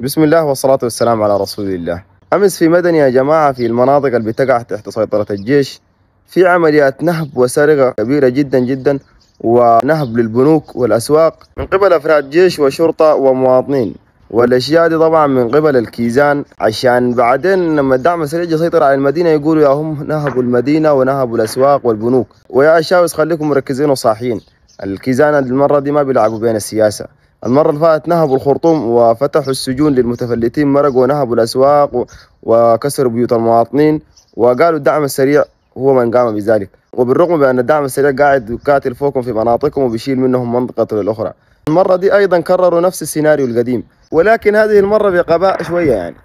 بسم الله والصلاة والسلام على رسول الله أمس في مدني يا جماعة في المناطق اللي بتقع تحت سيطرة الجيش في عمليات نهب وسرقة كبيرة جدا جدا ونهب للبنوك والأسواق من قبل أفراد جيش وشرطة ومواطنين والاشياء دي طبعا من قبل الكيزان عشان بعدين لما الدعم السريع يسيطر على المدينه يقولوا يا هم نهبوا المدينه ونهبوا الاسواق والبنوك ويا شاوس خليكم مركزين وصاحيين الكيزان المره دي ما بيلعبوا بين السياسه المرة اللي فاتت نهبوا الخرطوم وفتحوا السجون للمتفلتين مرقوا ونهبوا الأسواق وكسروا بيوت المواطنين وقالوا الدعم السريع هو من قام بذلك وبالرغم بأن الدعم السريع قاعد يقاتل فوقهم في مناطقهم وبيشيل منهم منطقة للأخرى المرة دي أيضا كرروا نفس السيناريو القديم ولكن هذه المرة بقباء شوية يعني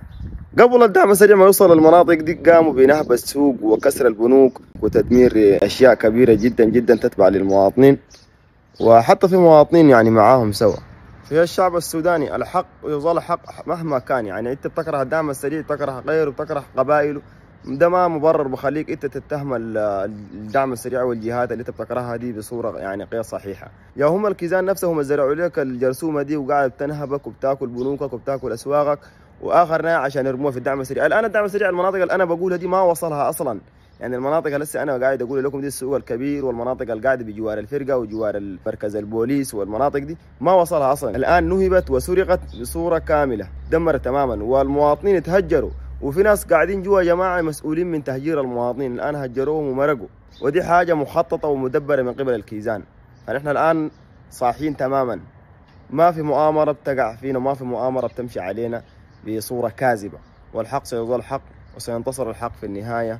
قبل الدعم السريع ما يوصل المناطق دي قاموا بنهب السوق وكسر البنوك وتدمير أشياء كبيرة جدا جدا تتبع للمواطنين وحتى في مواطنين يعني معاهم سوا هي الشعب السوداني الحق يظل حق مهما كان يعني انت بتكره الدعم السريع بتكره غيره بتكره قبائله ده ما مبرر بخليك انت تتهم الدعم السريع والجهات اللي انت بتكرهها دي بصوره يعني غير صحيحه يا هم الكيزان نفسهم زرعوا لك الجرثومه دي وقاعد تنهبك وبتاكل بنوكك وبتاكل اسواقك واخرنا عشان يرموها في الدعم السريع الان الدعم السريع المناطق اللي انا بقولها دي ما وصلها اصلا يعني المناطق لسه انا قاعد اقول لكم دي السوق الكبير والمناطق القاعده بجوار الفرقه وجوار مركز البوليس والمناطق دي ما وصلها اصلا الان نهبت وسرقت بصوره كامله دمرت تماما والمواطنين تهجروا وفي ناس قاعدين جوا جماعه مسؤولين من تهجير المواطنين الان هجروهم ومرقوا ودي حاجه مخططه ومدبره من قبل الكيزان فنحن الان صاحيين تماما ما في مؤامره بتقع فينا ما في مؤامره بتمشي علينا بصوره كاذبه والحق سيظل حق وسينتصر الحق في النهايه